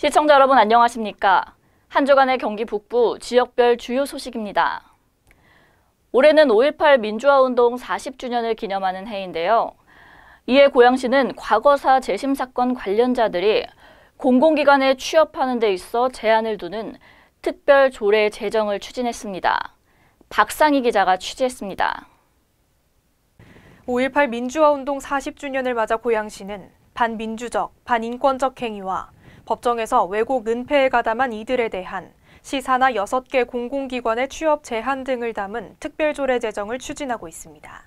시청자 여러분 안녕하십니까? 한 주간의 경기 북부 지역별 주요 소식입니다. 올해는 5.18 민주화운동 40주년을 기념하는 해인데요. 이에 고양시는 과거사 재심 사건 관련자들이 공공기관에 취업하는 데 있어 제한을 두는 특별 조례 제정을 추진했습니다. 박상희 기자가 취재했습니다. 5.18 민주화운동 40주년을 맞아 고양시는 반민주적, 반인권적 행위와 법정에서 외국 은폐에 가담한 이들에 대한 시사나 6개 공공기관의 취업 제한 등을 담은 특별조례 제정을 추진하고 있습니다.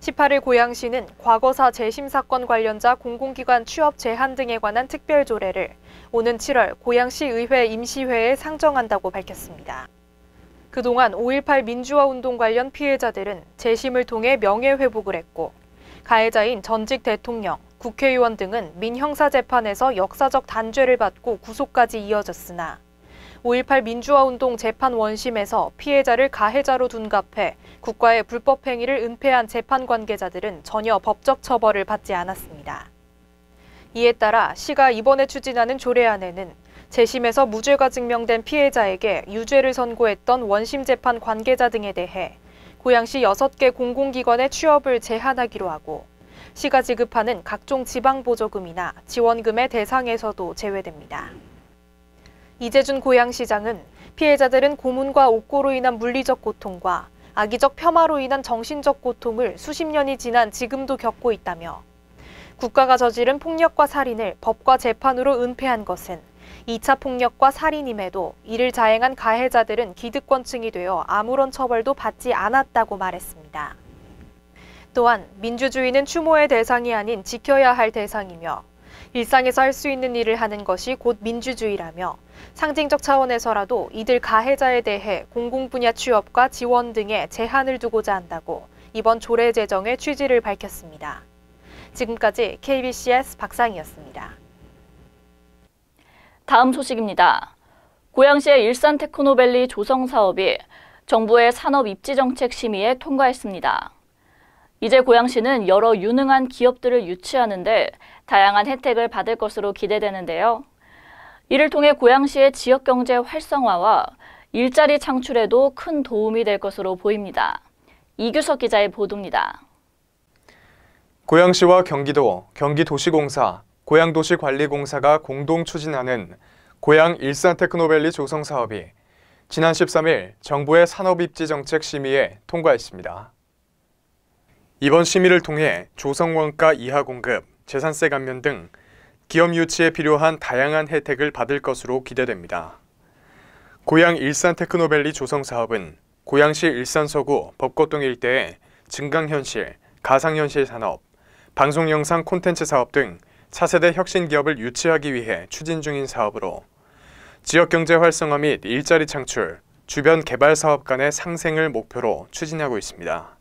18일 고양시는 과거사 재심 사건 관련자 공공기관 취업 제한 등에 관한 특별조례를 오는 7월 고양시의회 임시회에 상정한다고 밝혔습니다. 그동안 5.18 민주화운동 관련 피해자들은 재심을 통해 명예회복을 했고 가해자인 전직 대통령, 국회의원 등은 민형사재판에서 역사적 단죄를 받고 구속까지 이어졌으나 5.18 민주화운동 재판 원심에서 피해자를 가해자로 둔갑해 국가의 불법 행위를 은폐한 재판 관계자들은 전혀 법적 처벌을 받지 않았습니다. 이에 따라 시가 이번에 추진하는 조례안에는 재심에서 무죄가 증명된 피해자에게 유죄를 선고했던 원심 재판 관계자 등에 대해 고양시 6개 공공기관의 취업을 제한하기로 하고 시가 지급하는 각종 지방보조금이나 지원금의 대상에서도 제외됩니다. 이재준 고양시장은 피해자들은 고문과 옥고로 인한 물리적 고통과 악의적 폄하로 인한 정신적 고통을 수십 년이 지난 지금도 겪고 있다며 국가가 저지른 폭력과 살인을 법과 재판으로 은폐한 것은 2차 폭력과 살인임에도 이를 자행한 가해자들은 기득권층이 되어 아무런 처벌도 받지 않았다고 말했습니다. 또한 민주주의는 추모의 대상이 아닌 지켜야 할 대상이며 일상에서 할 수 있는 일을 하는 것이 곧 민주주의라며 상징적 차원에서라도 이들 가해자에 대해 공공 분야 취업과 지원 등에 제한을 두고자 한다고 이번 조례 제정의 취지를 밝혔습니다. 지금까지 KBCS 박상이었습니다. 다음 소식입니다. 고양시의 일산 테크노밸리 조성 사업이 정부의 산업 입지 정책 심의에 통과했습니다. 이제 고양시는 여러 유능한 기업들을 유치하는데 다양한 혜택을 받을 것으로 기대되는데요. 이를 통해 고양시의 지역경제 활성화와 일자리 창출에도 큰 도움이 될 것으로 보입니다. 이규석 기자의 보도입니다. 고양시와 경기도, 경기도시공사, 고양도시관리공사가 공동 추진하는 고양 일산테크노밸리 조성 사업이 지난 13일 정부의 산업입지 정책 심의에 통과했습니다. 이번 심의를 통해 조성원가 이하 공급, 재산세 감면 등 기업 유치에 필요한 다양한 혜택을 받을 것으로 기대됩니다. 고양 일산 테크노밸리 조성 사업은 고양시 일산서구 법거동 일대에 증강현실, 가상현실 산업, 방송영상 콘텐츠 사업 등 차세대 혁신 기업을 유치하기 위해 추진 중인 사업으로 지역경제 활성화 및 일자리 창출, 주변 개발 사업 간의 상생을 목표로 추진하고 있습니다.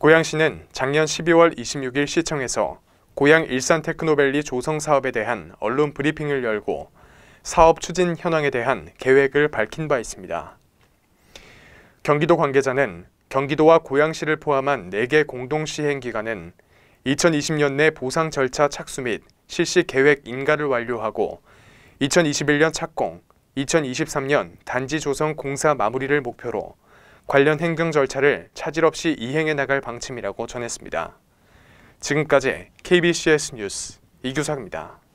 고양시는 작년 12월 26일 시청에서 고양 일산 테크노밸리 조성 사업에 대한 언론 브리핑을 열고 사업 추진 현황에 대한 계획을 밝힌 바 있습니다. 경기도 관계자는 경기도와 고양시를 포함한 4개 공동시행기관은 2020년 내 보상 절차 착수 및 실시 계획 인가를 완료하고 2021년 착공, 2023년 단지 조성 공사 마무리를 목표로 관련 행정 절차를 차질 없이 이행해 나갈 방침이라고 전했습니다. 지금까지 KBCS 뉴스 이규상입니다.